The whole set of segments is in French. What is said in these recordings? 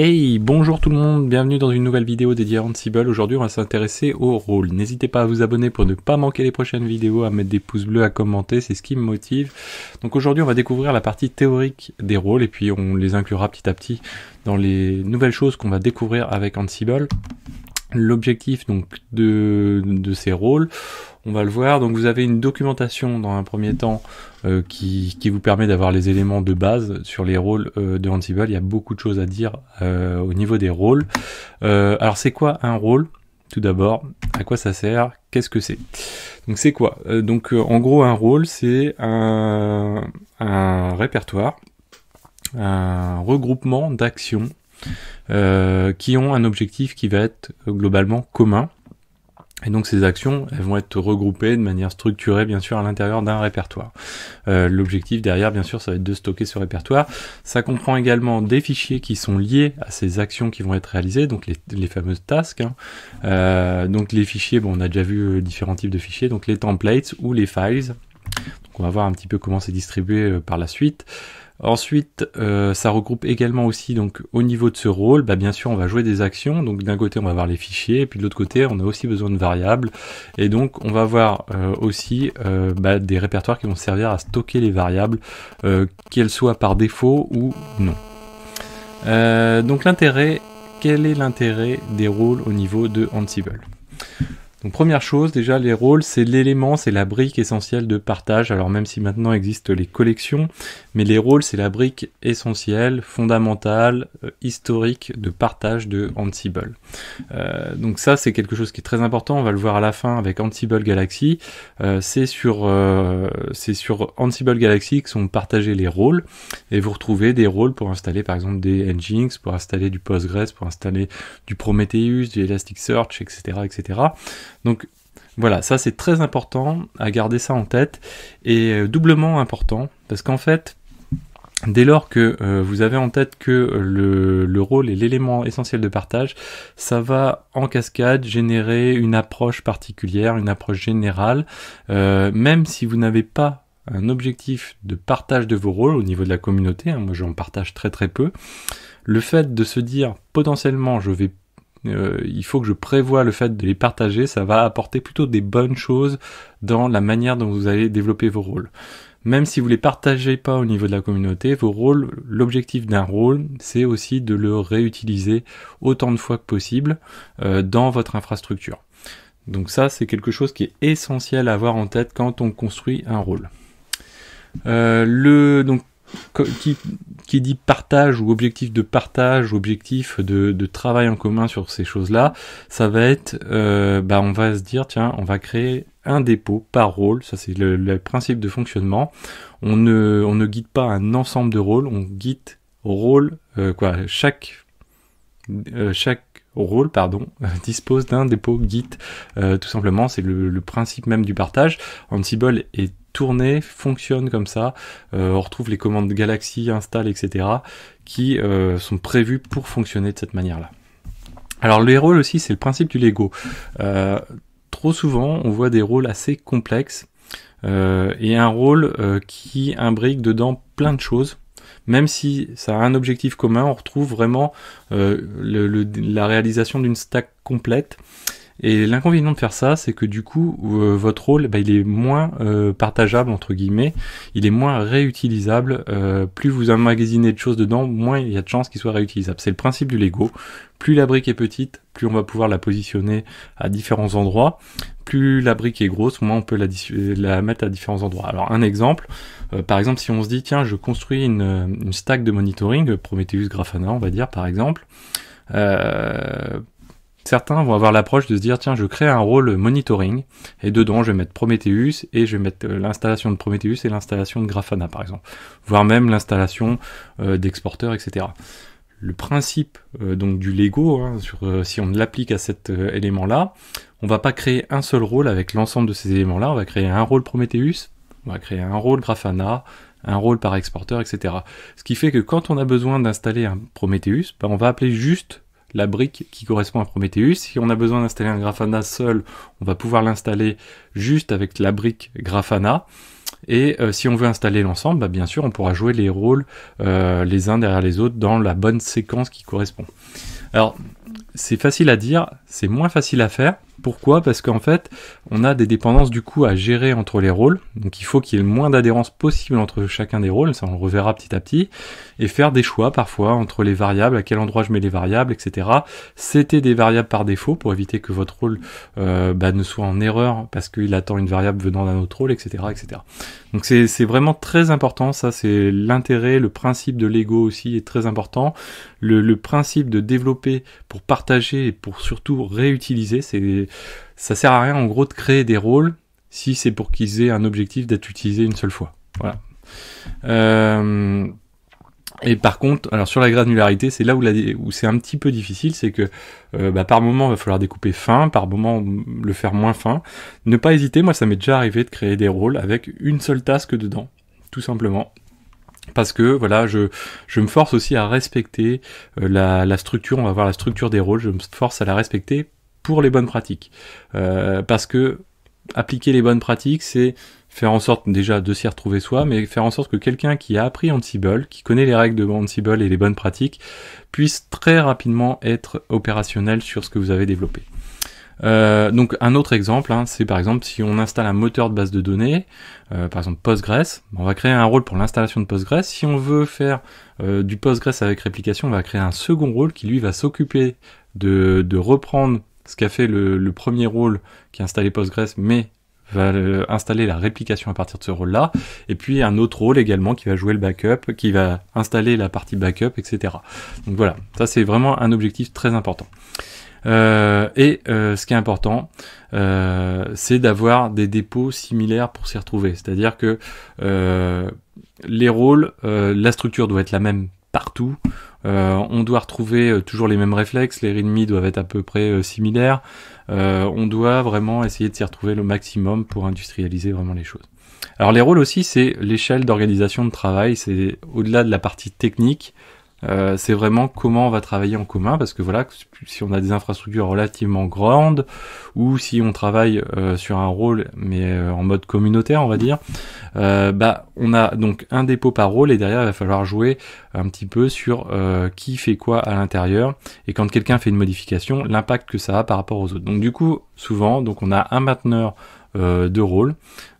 Hey, bonjour tout le monde, bienvenue dans une nouvelle vidéo dédiée à Ansible. Aujourd'hui, on va s'intéresser aux rôles. N'hésitez pas à vous abonner pour ne pas manquer les prochaines vidéos, à mettre des pouces bleus, à commenter, c'est ce qui me motive. Donc aujourd'hui, on va découvrir la partie théorique des rôles et puis on les inclura petit à petit dans les nouvelles choses qu'on va découvrir avec Ansible. L'objectif donc de, de, ces rôles, on va le voir. Donc vous avez une documentation dans un premier temps euh, qui, qui, vous permet d'avoir les éléments de base sur les rôles euh, de Ansible. Il y a beaucoup de choses à dire euh, au niveau des rôles. alors c'est quoi un rôle tout d'abord, à quoi ça sert Qu'est-ce que c'est Donc c'est quoi Donc en gros un rôle c'est un, un répertoire, un regroupement d'actions euh, qui ont un objectif qui va être globalement commun. Et donc ces actions, elles vont être regroupées de manière structurée, bien sûr, à l'intérieur d'un répertoire. Euh, l'objectif derrière, bien sûr, ça va être de stocker ce répertoire. Ça comprend également des fichiers qui sont liés à ces actions qui vont être réalisées, donc les, fameuses tasks. Hein. Euh, donc les fichiers, bon, on a déjà vu différents types de fichiers, donc les templates ou les files. Donc on va voir un petit peu comment c'est distribué par la suite. Ensuite, euh, ça regroupe également aussi donc au niveau de ce rôle, bah, bien sûr on va jouer des actions. Donc d'un côté on va avoir les fichiers, et puis de l'autre côté on a aussi besoin de variables. Et donc on va avoir euh, aussi euh, bah, des répertoires qui vont servir à stocker les variables, qu'elles soient par défaut ou non. donc l'intérêt, quel est l'intérêt des rôles au niveau de Ansible donc première chose, déjà les rôles, c'est l'élément, c'est la brique essentielle de partage. Alors même si maintenant existent les collections, mais les rôles, c'est la brique essentielle, fondamentale, euh, historique de partage de Ansible. Euh, donc ça, c'est quelque chose qui est très important. On va le voir à la fin avec Ansible Galaxy. Euh, c'est sur c'est sur Ansible Galaxy que sont partagés les rôles et vous retrouvez des rôles pour installer par exemple des Nginx, pour installer du Postgres, pour installer du Prometheus, du Elasticsearch, etc., etc. Donc voilà, ça c'est très important à garder ça en tête et euh, doublement important parce qu'en fait, dès lors que euh, vous avez en tête que le, rôle est l'élément essentiel de partage, ça va en cascade générer une approche particulière, une approche générale, euh, même si vous n'avez pas un objectif de partage de vos rôles au niveau de la communauté, hein, moi j'en partage très très peu, le fait de se dire potentiellement je vais euh, il faut que je prévoie le fait de les partager, ça va apporter plutôt des bonnes choses dans la manière dont vous allez développer vos rôles. Même si vous les partagez pas au niveau de la communauté, vos rôles, l'objectif d'un rôle, c'est aussi de le réutiliser autant de fois que possible euh, dans votre infrastructure. Donc ça, c'est quelque chose qui est essentiel à avoir en tête quand on construit un rôle. Euh, le, donc qui, dit partage ou objectif de partage, objectif de, travail en commun sur ces choses-là, ça va être, euh, bah, on va se dire, tiens, on va créer un dépôt par rôle, ça c'est le, principe de fonctionnement. On ne, on ne guide pas un ensemble de rôles, on guide rôle, euh, quoi, chaque, euh, chaque rôle pardon, dispose d'un dépôt guide tout simplement, c'est le, le, principe même du partage. Ansible est fonctionne comme ça. Euh, on retrouve les commandes Galaxy, install, etc. qui euh, sont prévues pour fonctionner de cette manière-là. Alors les rôles aussi, c'est le principe du Lego. Euh, trop souvent, on voit des rôles assez complexes et un rôle qui imbrique dedans plein de choses même si ça a un objectif commun, on retrouve vraiment le, la réalisation d'une stack complète et l'inconvénient de faire ça, c'est que du coup, euh, votre rôle, bah, il est moins euh, partageable, entre guillemets, il est moins réutilisable. Euh, plus vous emmagasinez de choses dedans, moins il y a de chances qu'il soit réutilisable. C'est le principe du Lego. Plus la brique est petite, plus on va pouvoir la positionner à différents endroits. Plus la brique est grosse, moins on peut la, la mettre à différents endroits. Alors un exemple, par exemple, si on se dit, tiens, je construis une, une stack de monitoring, Prometheus Grafana, on va dire, par exemple. Euh, Certains vont avoir l'approche de se dire tiens je crée un rôle monitoring et dedans je vais mettre Prometheus et je vais mettre euh, l'installation de Prometheus et l'installation de Grafana par exemple, voire même l'installation euh, d'exporteurs etc. Le principe euh, donc du Lego, hein, si on l'applique à cet élément là, on va pas créer un seul rôle avec l'ensemble de ces éléments là, on va créer un rôle Prometheus, on va créer un rôle Grafana, un rôle par exporteur, etc. Ce qui fait que quand on a besoin d'installer un Prometheus, ben, on va appeler juste la brique qui correspond à Prometheus. Si on a besoin d'installer un Grafana seul, on va pouvoir l'installer juste avec la brique Grafana. Et euh, si on veut installer l'ensemble, bah, bien sûr, on pourra jouer les rôles euh, les uns derrière les autres dans la bonne séquence qui correspond. Alors, c'est facile à dire, c'est moins facile à faire. Pourquoi Parce qu'en fait, on a des dépendances du coup à gérer entre les rôles. Donc il faut qu'il y ait le moins d'adhérence possible entre chacun des rôles, ça on le reverra petit à petit, et faire des choix parfois entre les variables, à quel endroit je mets les variables, etc. C'était des variables par défaut pour éviter que votre rôle euh, bah, ne soit en erreur parce qu'il attend une variable venant d'un autre rôle, etc. etc. Donc c'est vraiment très important, ça c'est l'intérêt, le principe de l'ego aussi est très important. Le, principe de développer pour partager et pour surtout réutiliser, c'est ça sert à rien en gros de créer des rôles si c'est pour qu'ils aient un objectif d'être utilisés une seule fois. Voilà. Euh, et par contre, alors sur la granularité, c'est là où, où c'est un petit peu difficile, c'est que euh, bah, par moment, il va falloir découper fin, par moment, le faire moins fin. Ne pas hésiter, moi, ça m'est déjà arrivé de créer des rôles avec une seule tasque dedans, tout simplement parce que voilà, je, je me force aussi à respecter euh, la, la, structure, on va voir la structure des rôles, je me force à la respecter pour les bonnes pratiques. Euh, parce que appliquer les bonnes pratiques, c'est faire en sorte déjà de s'y retrouver soi, mais faire en sorte que quelqu'un qui a appris Ansible, qui connaît les règles de Ansible et les bonnes pratiques, puisse très rapidement être opérationnel sur ce que vous avez développé. Euh, donc un autre exemple, hein, c'est par exemple si on installe un moteur de base de données, euh, par exemple Postgres, on va créer un rôle pour l'installation de Postgres. Si on veut faire euh, du Postgres avec réplication, on va créer un second rôle qui lui va s'occuper de, de reprendre ce qu'a fait le, le, premier rôle qui a installé Postgres, mais va euh, installer la réplication à partir de ce rôle-là, et puis un autre rôle également qui va jouer le backup, qui va installer la partie backup, etc. Donc voilà, ça c'est vraiment un objectif très important. Euh, et euh, ce qui est important, c'est d'avoir des dépôts similaires pour s'y retrouver. C'est-à-dire que les rôles, la structure doit être la même partout. on doit retrouver toujours les mêmes réflexes, les readme doivent être à peu près similaires. Euh, on doit vraiment essayer de s'y retrouver le maximum pour industrialiser vraiment les choses. Alors les rôles aussi, c'est l'échelle d'organisation de travail, c'est au-delà de la partie technique, euh, c'est vraiment comment on va travailler en commun, parce que voilà, si on a des infrastructures relativement grandes, ou si on travaille euh, sur un rôle, mais euh, en mode communautaire, on va dire, bah on a donc un dépôt par rôle, et derrière, il va falloir jouer un petit peu sur qui fait quoi à l'intérieur, et quand quelqu'un fait une modification, l'impact que ça a par rapport aux autres. Donc du coup, souvent, donc on a un mainteneur de rôle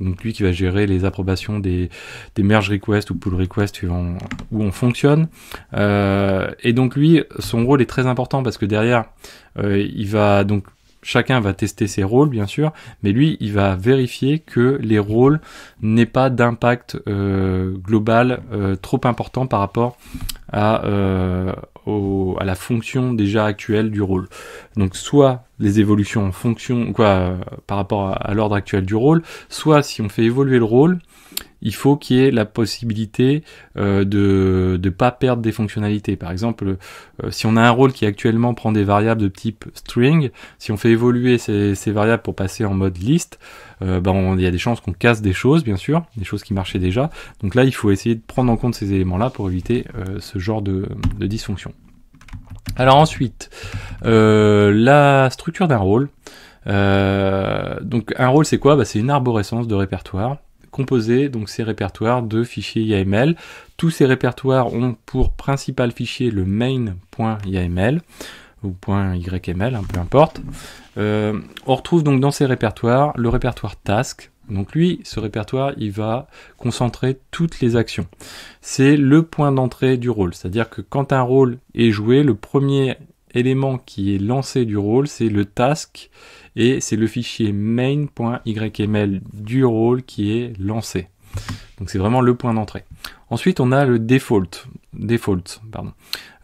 donc lui qui va gérer les approbations des, des merge requests ou pull requests où où on fonctionne. Euh, et donc lui, son rôle est très important parce que derrière, euh, il va donc chacun va tester ses rôles bien sûr, mais lui il va vérifier que les rôles n'aient pas d'impact euh, global euh, trop important par rapport à, euh, à la fonction déjà actuelle du rôle. Donc soit les évolutions en fonction quoi par rapport à l'ordre actuel du rôle, soit si on fait évoluer le rôle, il faut qu'il y ait la possibilité euh, de ne pas perdre des fonctionnalités. Par exemple, euh, si on a un rôle qui actuellement prend des variables de type string, si on fait évoluer ces, variables pour passer en mode liste, euh, ben, il y a des chances qu'on casse des choses, bien sûr, des choses qui marchaient déjà. Donc là, il faut essayer de prendre en compte ces éléments-là pour éviter ce genre de, dysfonction. Alors ensuite, la structure d'un rôle. donc un rôle, c'est quoi bah, C'est une arborescence de répertoire composer donc ces répertoires de fichiers YAML. Tous ces répertoires ont pour principal fichier le yaml ou .yml, hein, peu importe. Euh, on retrouve donc dans ces répertoires le répertoire task. Donc lui, ce répertoire, il va concentrer toutes les actions. C'est le point d'entrée du rôle, c'est-à-dire que quand un rôle est joué, le premier élément qui est lancé du rôle, c'est le task et c'est le fichier main.yml du rôle qui est lancé. Donc c'est vraiment le point d'entrée. Ensuite, on a le default. Default, pardon.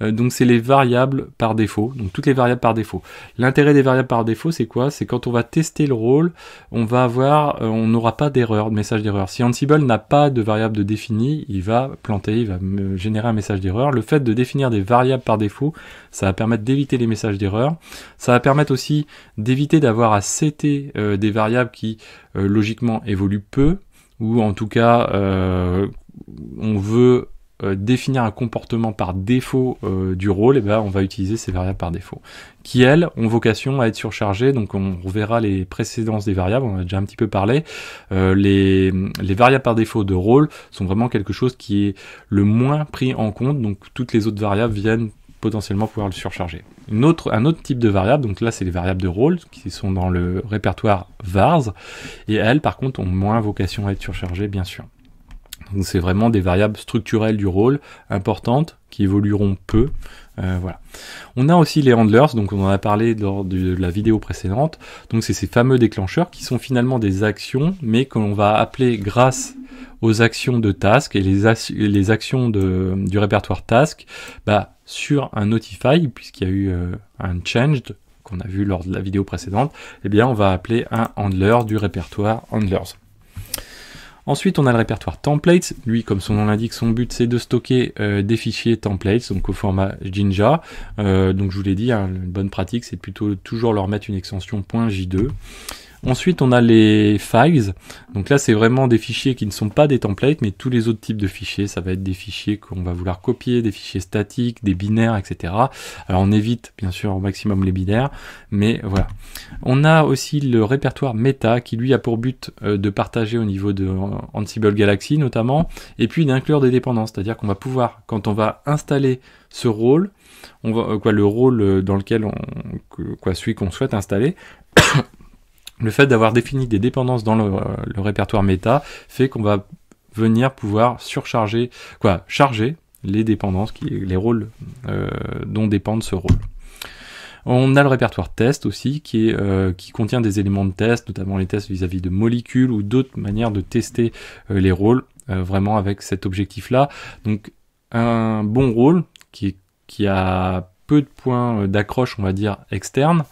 Euh, donc c'est les variables par défaut, donc toutes les variables par défaut. L'intérêt des variables par défaut, c'est quoi C'est quand on va tester le rôle, on va avoir, euh, on n'aura pas d'erreur, de message d'erreur. Si Ansible n'a pas de variable de définie, il va planter, il va générer un message d'erreur. Le fait de définir des variables par défaut, ça va permettre d'éviter les messages d'erreur. Ça va permettre aussi d'éviter d'avoir à setter euh, des variables qui logiquement évoluent peu, ou en tout cas euh, on veut euh, définir un comportement par défaut euh, du rôle, et ben on va utiliser ces variables par défaut, qui elles ont vocation à être surchargées, donc on reverra les précédences des variables, on a déjà un petit peu parlé, les, les, variables par défaut de rôle sont vraiment quelque chose qui est le moins pris en compte, donc toutes les autres variables viennent potentiellement pouvoir le surcharger autre, un autre type de variable. Donc là, c'est les variables de rôle qui sont dans le répertoire vars. Et elles, par contre, ont moins vocation à être surchargées, bien sûr. Donc c'est vraiment des variables structurelles du rôle importantes qui évolueront peu. Euh, voilà. On a aussi les handlers, donc on en a parlé lors de la vidéo précédente. Donc c'est ces fameux déclencheurs qui sont finalement des actions, mais que l'on va appeler grâce aux actions de task et les, les actions de, du répertoire task, bah, sur un notify, puisqu'il y a eu euh, un changed qu'on a vu lors de la vidéo précédente, eh bien on va appeler un handler du répertoire handlers. Ensuite, on a le répertoire templates. Lui, comme son nom l'indique, son but c'est de stocker euh, des fichiers templates, donc au format Jinja. Euh, donc je vous l'ai dit, hein, une bonne pratique, c'est plutôt toujours leur mettre une extension .j2. Ensuite, on a les files. Donc là, c'est vraiment des fichiers qui ne sont pas des templates, mais tous les autres types de fichiers. Ça va être des fichiers qu'on va vouloir copier, des fichiers statiques, des binaires, etc. Alors on évite bien sûr au maximum les binaires, mais voilà. On a aussi le répertoire meta qui lui a pour but euh, de partager au niveau de Ansible Galaxy notamment, et puis d'inclure des dépendances. C'est-à-dire qu'on va pouvoir, quand on va installer ce rôle, on va, euh, le rôle euh, dans lequel on, quoi, celui qu'on souhaite installer, le fait d'avoir défini des dépendances dans euh, le, répertoire méta fait qu'on va venir pouvoir surcharger, quoi, charger les dépendances, qui, les rôles euh, dont dépendent ce rôle. On a le répertoire test aussi qui, est, euh, qui contient des éléments de test, notamment les tests vis-à-vis de molécules ou d'autres manières de tester les rôles, vraiment avec cet objectif-là. Donc un bon rôle qui, qui a peu de points d'accroche, on va dire, externe,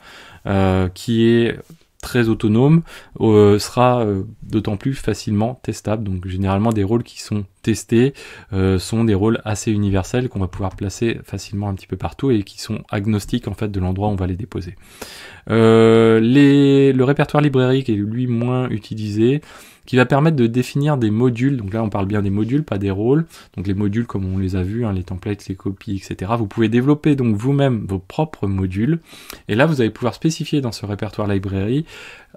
qui est très autonome euh, sera euh, d'autant plus facilement testable. Donc généralement des rôles qui sont testés euh, sont des rôles assez universels qu'on va pouvoir placer facilement un petit peu partout et qui sont agnostiques en fait de l'endroit où on va les déposer. Les, le répertoire librairie qui est lui moins utilisé qui va permettre de définir des modules. Donc là, on parle bien des modules, pas des rôles. Donc les modules, comme on les a vus, hein, les templates, les copies, etc. Vous pouvez développer donc vous-même vos propres modules. Et là, vous allez pouvoir spécifier dans ce répertoire librairie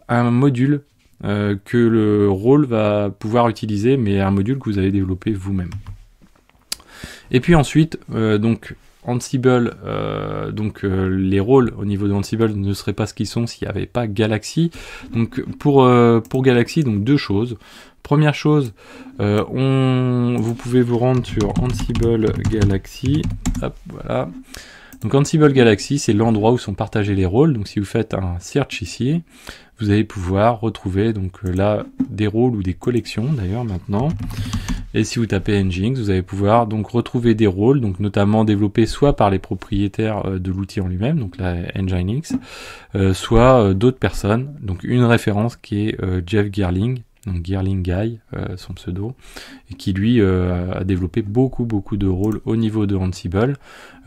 un module euh, que le rôle va pouvoir utiliser, mais un module que vous avez développé vous-même. Et puis ensuite, euh, donc Ansible, euh, donc les rôles au niveau de Ansible ne seraient pas ce qu'ils sont s'il n'y avait pas Galaxy. Donc pour, pour Galaxy, donc deux choses. Première chose, on, vous pouvez vous rendre sur Ansible Galaxy. Hop, voilà. Donc Ansible Galaxy, c'est l'endroit où sont partagés les rôles. Donc si vous faites un search ici, vous allez pouvoir retrouver donc euh, là des rôles ou des collections d'ailleurs maintenant. Et si vous tapez Nginx, vous allez pouvoir donc retrouver des rôles, donc notamment développés soit par les propriétaires euh, de l'outil en lui-même, donc la Nginx, euh, soit d'autres personnes. Donc une référence qui est Jeff gerling donc Guy, euh, son pseudo, et qui lui euh, a développé beaucoup beaucoup de rôles au niveau de Ansible.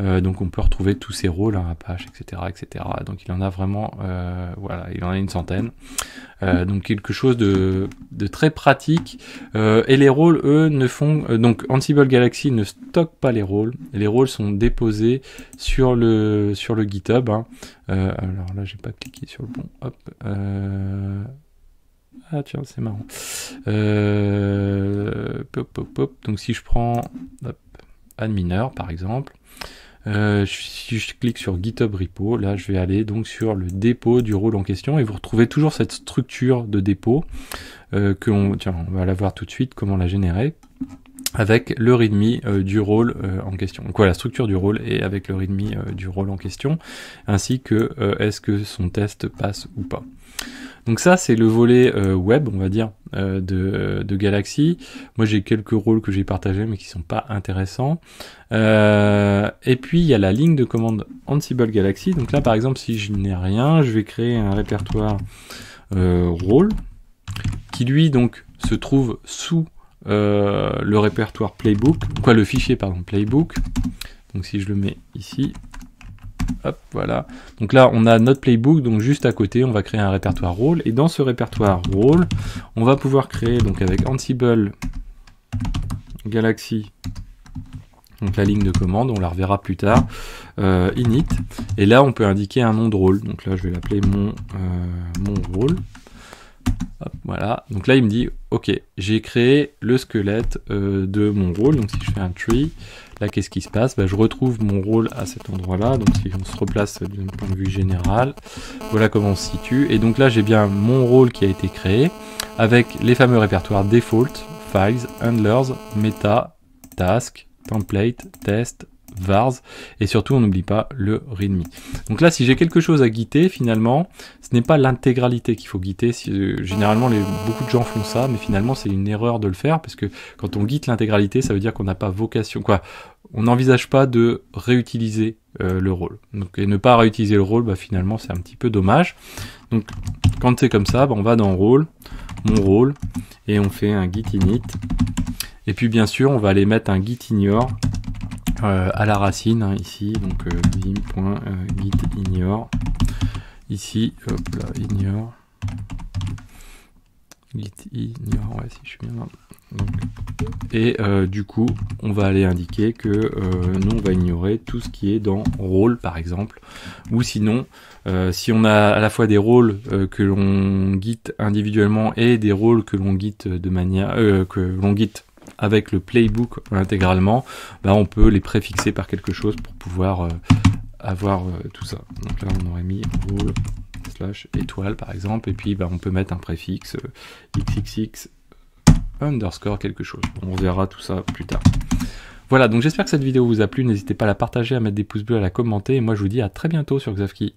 Euh, donc on peut retrouver tous ses rôles, hein, Apache, etc., etc. Donc il en a vraiment, voilà, il en a une centaine. donc quelque chose de, très pratique. et les rôles, eux, ne font donc Ansible Galaxy ne stocke pas les rôles. Les rôles sont déposés sur le sur le GitHub. Hein. alors là, j'ai pas cliqué sur le bon. Hop. Ah tiens, c'est marrant. Euh, pop, Donc si je prends adminer par exemple, euh, si je clique sur GitHub repo, là je vais aller donc sur le dépôt du rôle en question et vous retrouvez toujours cette structure de dépôt euh, que on, tiens, on va la voir tout de suite comment la générer avec le readme euh, du rôle euh, en question. Donc la structure du rôle et avec le readme euh, du rôle en question, ainsi que est-ce que son test passe ou pas. Donc ça, c'est le volet web, on va dire, de, de, Galaxy. Moi, j'ai quelques rôles que j'ai partagés, mais qui sont pas intéressants. et puis, il y a la ligne de commande Ansible Galaxy. Donc là, par exemple, si je n'ai rien, je vais créer un répertoire rôle qui, lui, donc, se trouve sous euh, le répertoire playbook, quoi le fichier pardon playbook. Donc si je le mets ici, hop voilà. Donc là on a notre playbook, donc juste à côté on va créer un répertoire rôle et dans ce répertoire rôle on va pouvoir créer donc avec Ansible Galaxy donc la ligne de commande, on la reverra plus tard, euh, init, et là on peut indiquer un nom de rôle, donc là je vais l'appeler mon, euh, mon rôle, voilà. Donc là, il me dit, OK, j'ai créé le squelette euh, de mon rôle. Donc si je fais un tree, là, qu'est-ce qui se passe bah, Je retrouve mon rôle à cet endroit-là. Donc si on se replace d'un point de vue général, voilà comment on se situe. Et donc là, j'ai bien mon rôle qui a été créé avec les fameux répertoires default, files, handlers, meta, task, template, test, vars, et surtout on n'oublie pas le readme. Donc là si j'ai quelque chose à guiter finalement, ce n'est pas l'intégralité qu'il faut guider, euh, généralement beaucoup de gens font ça, mais finalement c'est une erreur de le faire, parce que quand on guite l'intégralité, ça veut dire qu'on n'a pas vocation, quoi, on n'envisage pas de réutiliser euh, le rôle. Donc, et ne pas réutiliser le rôle, bah, finalement, c'est un petit peu dommage. Donc, quand c'est comme ça, bah, on va dans rôle, mon rôle, et on fait un git init. Et puis, bien sûr, on va aller mettre un git ignore euh, à la racine hein, ici, donc git euh, euh, ignore Ici, hop là, ignore. Git ignore, ouais, si je suis bien Et du coup, on va aller indiquer que nous, on va ignorer tout ce qui est dans rôle, par exemple. Ou sinon, si on a à la fois des rôles que l'on guide individuellement et des rôles que l'on guide de manière que l'on guide avec le playbook intégralement, bah, on peut les préfixer par quelque chose pour pouvoir euh, avoir euh, tout ça. Donc là, on aurait mis rule slash étoile par exemple, et puis bah, on peut mettre un préfixe euh, xxx underscore quelque chose. On verra tout ça plus tard. Voilà, donc j'espère que cette vidéo vous a plu. N'hésitez pas à la partager, à mettre des pouces bleus, à la commenter. Et moi, je vous dis à très bientôt sur Xavki.